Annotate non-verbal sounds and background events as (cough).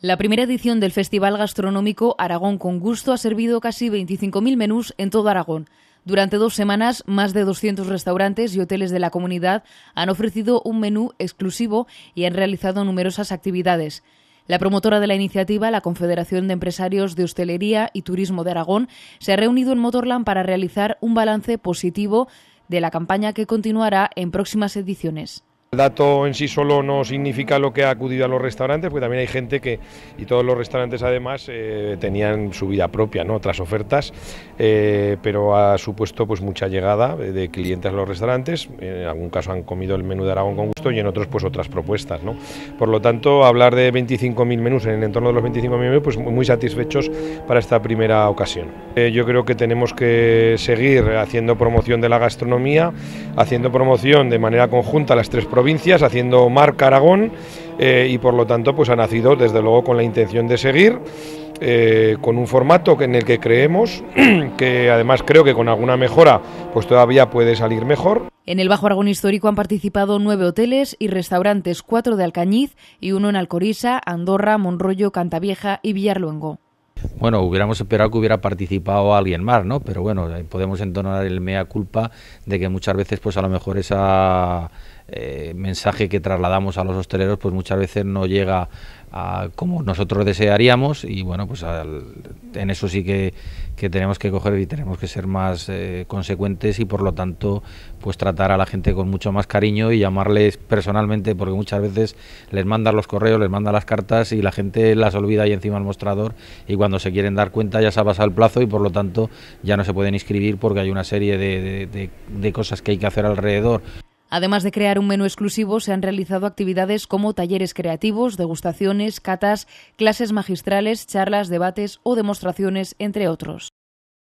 La primera edición del Festival Gastronómico Aragón con Gusto ha servido casi 25.000 menús en todo Aragón. Durante dos semanas, más de 200 restaurantes y hoteles de la comunidad han ofrecido un menú exclusivo y han realizado numerosas actividades. La promotora de la iniciativa, la Confederación de Empresarios de Hostelería y Turismo de Aragón, se ha reunido en Motorland para realizar un balance positivo de la campaña que continuará en próximas ediciones. El dato en sí solo no significa lo que ha acudido a los restaurantes, porque también hay gente que, y todos los restaurantes además, eh, tenían su vida propia, ¿no? otras ofertas, eh, pero ha supuesto pues mucha llegada de clientes a los restaurantes, en algún caso han comido el menú de Aragón con gusto y en otros pues otras propuestas. ¿no? Por lo tanto, hablar de 25.000 menús en el entorno de los 25.000 menús, pues muy satisfechos para esta primera ocasión. Eh, yo creo que tenemos que seguir haciendo promoción de la gastronomía, haciendo promoción de manera conjunta a las tres propuestas provincias, haciendo marca Aragón, eh, y por lo tanto pues ha nacido desde luego con la intención de seguir. Eh, con un formato en el que creemos, (clears throat) que además creo que con alguna mejora pues todavía puede salir mejor. En el Bajo Aragón Histórico han participado nueve hoteles y restaurantes, cuatro de Alcañiz y uno en Alcoriza, Andorra, Monroyo, Cantavieja y Villarluengo. Bueno, hubiéramos esperado que hubiera participado alguien más, ¿no? Pero bueno, podemos entonar el mea culpa de que muchas veces, pues a lo mejor ese eh, mensaje que trasladamos a los hosteleros, pues muchas veces no llega a como nosotros desearíamos y bueno, pues en eso sí que, tenemos que coger y tenemos que ser más eh, consecuentes y por lo tanto pues tratar a la gente con mucho más cariño y llamarles personalmente porque muchas veces les mandan los correos, les mandan las cartas y la gente las olvida y encima al mostrador y cuando se quieren dar cuenta ya se ha pasado el plazo y por lo tanto ya no se pueden inscribir porque hay una serie de cosas que hay que hacer alrededor. Además de crear un menú exclusivo, se han realizado actividades como talleres creativos, degustaciones, catas, clases magistrales, charlas, debates o demostraciones, entre otros.